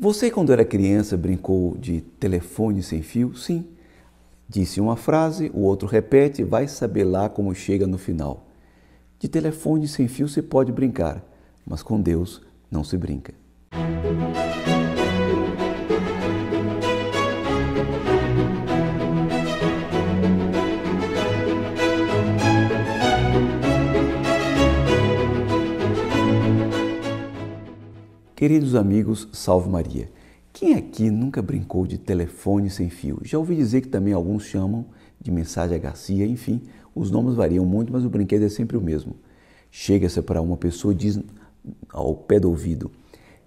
Você, quando era criança, brincou de telefone sem fio? Sim. Disse uma frase, o outro repete, vai saber lá como chega no final. De telefone sem fio se pode brincar, mas com Deus não se brinca. Queridos amigos, salve Maria. Quem aqui nunca brincou de telefone sem fio? Já ouvi dizer que também alguns chamam de mensagem a Garcia, enfim, os nomes variam muito, mas o brinquedo é sempre o mesmo. Chega-se para uma pessoa e diz ao pé do ouvido: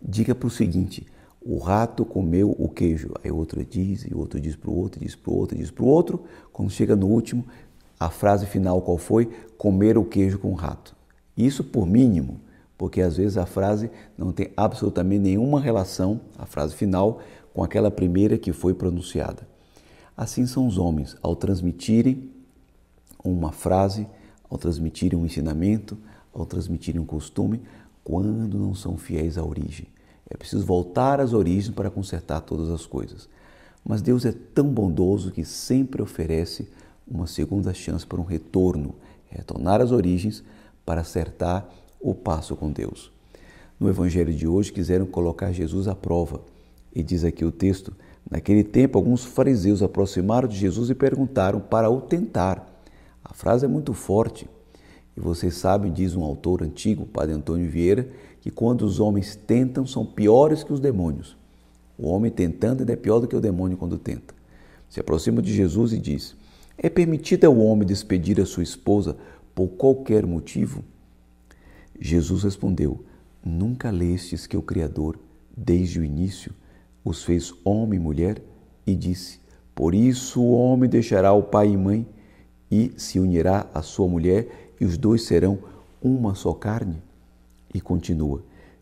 diga para o seguinte, o rato comeu o queijo. Aí outro diz, e outro diz para o outro, diz para o outro, diz para o outro. Quando chega no último, a frase final qual foi? Comer o queijo com o rato. Isso por mínimo porque às vezes a frase não tem absolutamente nenhuma relação, a frase final, com aquela primeira que foi pronunciada. Assim são os homens, ao transmitirem uma frase, ao transmitirem um ensinamento, ao transmitirem um costume, quando não são fiéis à origem. É preciso voltar às origens para consertar todas as coisas. Mas Deus é tão bondoso que sempre oferece uma segunda chance para um retorno, retornar às origens para acertar o passo com Deus. No evangelho de hoje, quiseram colocar Jesus à prova. E diz aqui o texto: Naquele tempo, alguns fariseus aproximaram de Jesus e perguntaram para o tentar. A frase é muito forte. E vocês sabem, diz um autor antigo, Padre Antônio Vieira, que quando os homens tentam, são piores que os demônios. O homem tentando ainda é pior do que o demônio quando tenta. Se aproxima de Jesus e diz: É permitido ao homem despedir a sua esposa por qualquer motivo? Jesus respondeu: Nunca lestes que o Criador, desde o início, os fez homem e mulher e disse: Por isso o homem deixará o pai e mãe e se unirá à sua mulher, e os dois serão uma só carne? E continua: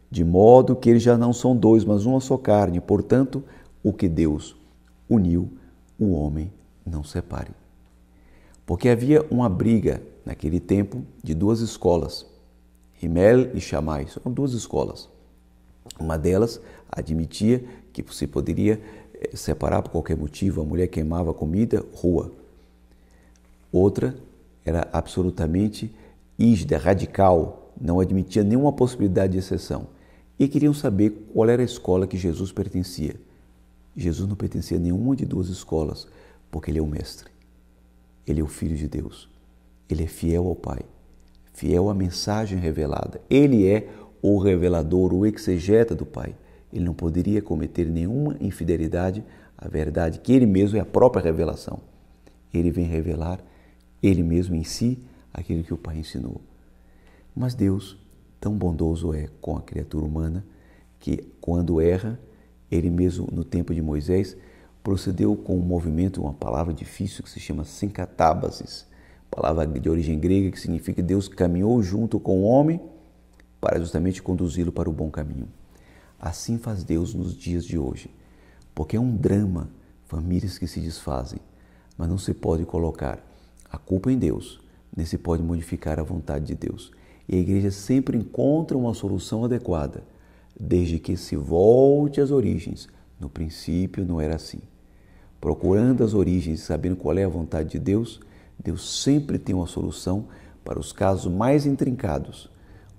De modo que eles já não são dois, mas uma só carne. Portanto, o que Deus uniu, o homem não separe. Porque havia uma briga naquele tempo de duas escolas Himmel e Shammai. São duas escolas. Uma delas admitia que se poderia eh, separar por qualquer motivo, a mulher queimava comida, rua. Outra era absolutamente ígida, radical, não admitia nenhuma possibilidade de exceção. E queriam saber qual era a escola que Jesus pertencia. Jesus não pertencia a nenhuma de duas escolas, porque ele é o Mestre, ele é o Filho de Deus, ele é fiel ao Pai fiel à mensagem revelada. Ele é o revelador, o exegeta do Pai. Ele não poderia cometer nenhuma infidelidade à verdade, que ele mesmo é a própria revelação. Ele vem revelar ele mesmo em si aquilo que o Pai ensinou. Mas Deus, tão bondoso é com a criatura humana, que quando erra, ele mesmo no tempo de Moisés procedeu com um movimento, uma palavra difícil que se chama sincatábases, palavra de origem grega que significa Deus caminhou junto com o homem para justamente conduzi-lo para o bom caminho. Assim faz Deus nos dias de hoje, porque é um drama famílias que se desfazem, mas não se pode colocar a culpa em Deus, nem se pode modificar a vontade de Deus. E a igreja sempre encontra uma solução adequada, desde que se volte às origens. No princípio não era assim. Procurando as origens, sabendo qual é a vontade de Deus, Deus sempre tem uma solução para os casos mais intrincados.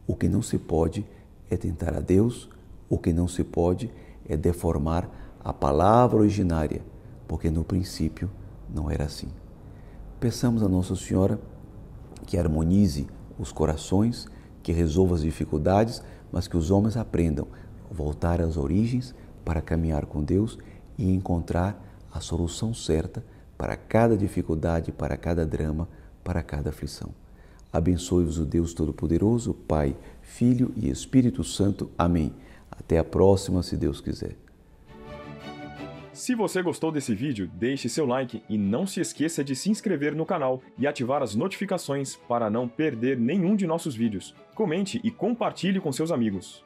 O que não se pode é tentar a Deus, o que não se pode é deformar a palavra originária, porque no princípio não era assim. Peçamos a Nossa Senhora que harmonize os corações, que resolva as dificuldades, mas que os homens aprendam a voltar às origens para caminhar com Deus e encontrar a solução certa para cada dificuldade, para cada drama, para cada aflição. Abençoe-vos o Deus Todo-Poderoso, Pai, Filho e Espírito Santo. Amém. Até a próxima, se Deus quiser. Se você gostou desse vídeo, deixe seu like e não se esqueça de se inscrever no canal e ativar as notificações para não perder nenhum de nossos vídeos. Comente e compartilhe com seus amigos.